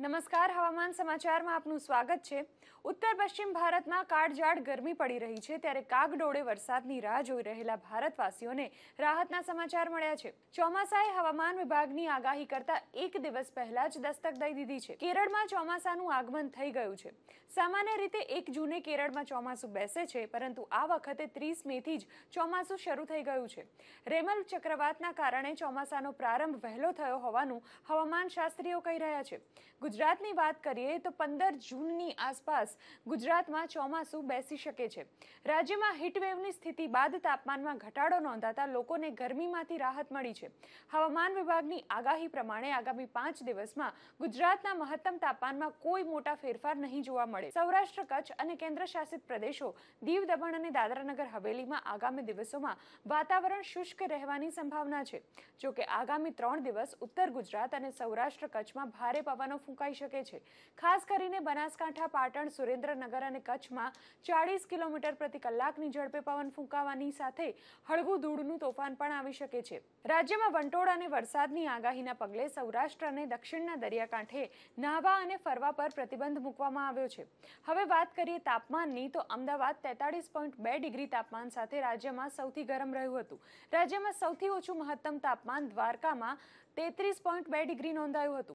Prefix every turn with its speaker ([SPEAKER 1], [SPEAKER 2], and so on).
[SPEAKER 1] નમસ્કાર હવામાન સમાચારમાં આપનું સ્વાગત છે ઉત્તર પશ્ચિમ ભારતમાં કાળઝાળ ગરમી પડી રહી છે ત્યારે કાગડોળે વરસાદની રાહ જોઈ રહેલા ભારતવાસીઓને રાહતના સમાચાર મળ્યા છે ચોમાસાએ હવામાન વિભાગની આગાહી કરતા એક દિવસ પહેલા જ દસ્તક દઈ દીધી છે કેરળમાં ચોમાસાનું આગમન થઈ ગયું છે સામાન્ય રીતે એક જૂને કેરળમાં ચોમાસું બેસે છે પરંતુ આ વખતે ત્રીસ મેથી જ ચોમાસું શરૂ થઈ ગયું છે રેમલ ચક્રવાતના કારણે ચોમાસાનો પ્રારંભ વહેલો થયો હોવાનું હવામાન શાસ્ત્રીઓ કહી રહ્યા છે ગુજરાતની વાત કરીએ તો પંદર જૂનની આસપાસ ગુજરાતમાં ચોમાસું બેસી શકે છે રાજ્યમાં હીટવેવની સ્થિતિ બાદ તાપમાનમાં ઘટાડો નોંધાતા લોકોને ગરમીમાંથી રાહત મળી છે હવામાન વિભાગની આગાહી પ્રમાણે આગામી પાંચ દિવસમાં ગુજરાતના મહત્તમ તાપમાનમાં કોઈ મોટા ફેરફાર નહીં જોવા મળે સૌરાષ્ટ્ર કચ્છ અને કેન્દ્રશાસિત પ્રદેશો દીવ દમણ અને દાદરાનગર હવેલીમાં આગામી દિવસોમાં વાતાવરણ શુષ્ક રહેવાની સંભાવના છે જોકે આગામી ત્રણ દિવસ ઉત્તર ગુજરાત અને સૌરાષ્ટ્ર કચ્છમાં ભારે પવનો ફૂંકા ફૂંકાઈ શકે છે ખાસ કરીને બનાસકાંઠા પાટણ સુરેન્દ્રનગર અને કચ્છમાં ચાળીસ કિલોમીટર પ્રતિ કલાકની ઝડપે પવન ફૂંકાવાની સાથે હળવું ધૂળનું તોફાન પણ આવી શકે છે રાજ્યમાં વંટોળ અને વરસાદની આગાહીના પગલે સૌરાષ્ટ્ર અને દક્ષિણના દરિયાકાંઠે નાહવા અને ફરવા પર પ્રતિબંધ મૂકવામાં આવ્યો છે હવે વાત કરીએ તાપમાનની તો અમદાવાદ તેતાળીસ પોઈન્ટ બે ડિગ્રી તાપમાન સાથે રાજ્યમાં સૌથી ગરમ રહ્યું હતું રાજ્યમાં સૌથી ઓછું મહત્તમ તાપમાન દ્વારકામાં તેત્રીસ પોઈન્ટ બે ડિગ્રી નોંધાયું હતું